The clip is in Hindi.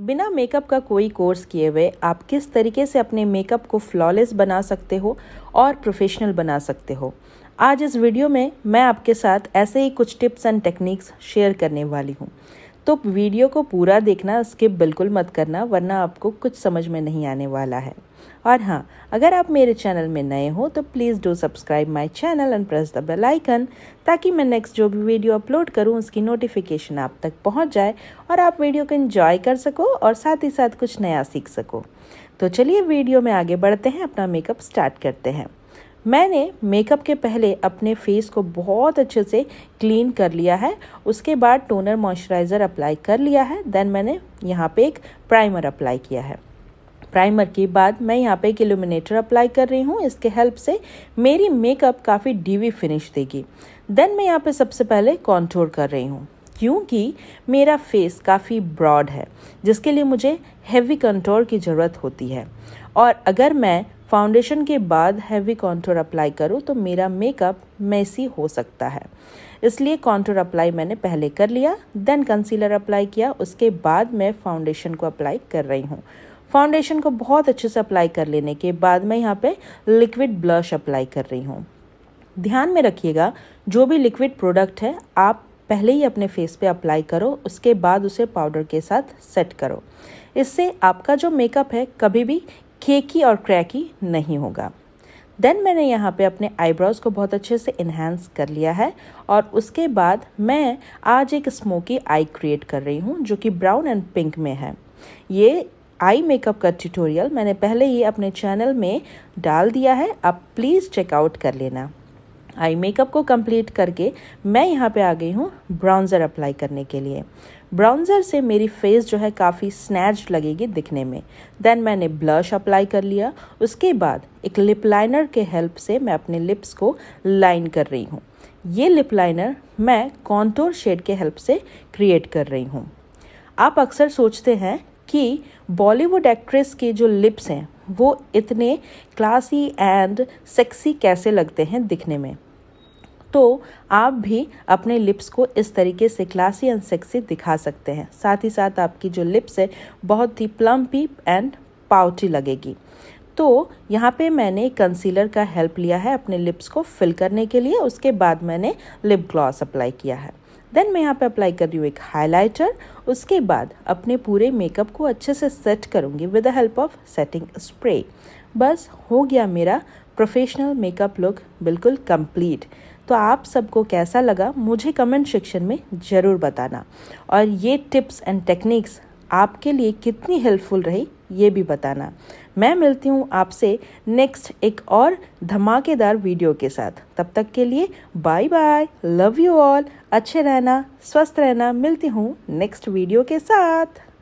बिना मेकअप का कोई कोर्स किए हुए आप किस तरीके से अपने मेकअप को फ्लॉलेस बना सकते हो और प्रोफेशनल बना सकते हो आज इस वीडियो में मैं आपके साथ ऐसे ही कुछ टिप्स एंड टेक्निक्स शेयर करने वाली हूँ तो वीडियो को पूरा देखना स्किप बिल्कुल मत करना वरना आपको कुछ समझ में नहीं आने वाला है और हाँ अगर आप मेरे चैनल में नए हो तो please do subscribe my channel and press the bell icon ताकि मैं नेक्स्ट जो भी वीडियो अपलोड करूँ उसकी नोटिफिकेशन आप तक पहुँच जाए और आप वीडियो को इन्जॉय कर सको और साथ ही साथ कुछ नया सीख सको तो चलिए वीडियो में आगे बढ़ते हैं अपना मेकअप स्टार्ट करते हैं मैंने मेकअप के पहले अपने फेस को बहुत अच्छे से क्लीन कर लिया है उसके बाद टोनर मॉइस्चराइज़र अप्लाई कर लिया है देन मैंने यहाँ पे एक प्राइमर अप्लाई किया है प्राइमर के बाद मैं यहाँ पे एक इल्यूमिनेटर अप्लाई कर रही हूँ इसके हेल्प से मेरी मेकअप काफ़ी डीवी फिनिश देगी देन मैं यहाँ पे सबसे पहले कॉन्ट्रोल कर रही हूँ क्योंकि मेरा फेस काफ़ी ब्रॉड है जिसके लिए मुझे हैवी कंट्रोल की ज़रूरत होती है और अगर मैं फाउंडेशन के बाद हैवी कॉन्ट्रोल अप्लाई करूँ तो मेरा मेकअप मैसी हो सकता है इसलिए कॉन्ट्रोल अप्लाई मैंने पहले कर लिया देन कंसीलर अप्लाई किया उसके बाद मैं फाउंडेशन को अप्लाई कर रही हूँ फाउंडेशन को बहुत अच्छे से अप्लाई कर लेने के बाद मैं यहाँ पे लिक्विड ब्लश अप्लाई कर रही हूँ ध्यान में रखिएगा जो भी लिक्विड प्रोडक्ट है आप पहले ही अपने फेस पे अप्लाई करो उसके बाद उसे पाउडर के साथ सेट करो इससे आपका जो मेकअप है कभी भी खेकी और क्रैकी नहीं होगा देन मैंने यहाँ पे अपने आईब्रोज़ को बहुत अच्छे से इन्हेंस कर लिया है और उसके बाद मैं आज एक स्मोकी आई क्रिएट कर रही हूँ जो कि ब्राउन एंड पिंक में है ये आई मेकअप का ट्यूटोरियल मैंने पहले ही अपने चैनल में डाल दिया है आप प्लीज़ चेकआउट कर लेना आई मेकअप को कंप्लीट करके मैं यहाँ पे आ गई हूँ ब्राउन्ज़र अप्लाई करने के लिए ब्राउन्ज़र से मेरी फेस जो है काफ़ी स्नैच लगेगी दिखने में देन मैंने ब्लश अप्लाई कर लिया उसके बाद एक लिप लाइनर के हेल्प से मैं अपने लिप्स को लाइन कर रही हूँ ये लिप लाइनर मैं कॉन्टोर शेड के हेल्प से क्रिएट कर रही हूँ आप अक्सर सोचते हैं कि बॉलीवुड एक्ट्रेस के जो लिप्स हैं वो इतने क्लासी एंड सेक्सी कैसे लगते हैं दिखने में तो आप भी अपने लिप्स को इस तरीके से क्लासी एंड सेक्सी दिखा सकते हैं साथ ही साथ आपकी जो लिप्स है बहुत ही प्लम्पी एंड पाउटी लगेगी तो यहाँ पे मैंने कंसीलर का हेल्प लिया है अपने लिप्स को फिल करने के लिए उसके बाद मैंने लिप ग्लॉस अप्लाई किया है देन मैं यहाँ पे अप्लाई कर रही हूँ एक हाइलाइटर उसके बाद अपने पूरे मेकअप को अच्छे से सेट करूँगी with the help of setting spray बस हो गया मेरा प्रोफेशनल मेकअप लुक बिल्कुल कंप्लीट तो आप सबको कैसा लगा मुझे कमेंट सेक्शन में ज़रूर बताना और ये टिप्स एंड टेक्निक्स आपके लिए कितनी हेल्पफुल रही ये भी बताना मैं मिलती हूँ आपसे नेक्स्ट एक और धमाकेदार वीडियो के साथ तब तक के लिए bye bye love you all अच्छे रहना स्वस्थ रहना मिलती हूँ नेक्स्ट वीडियो के साथ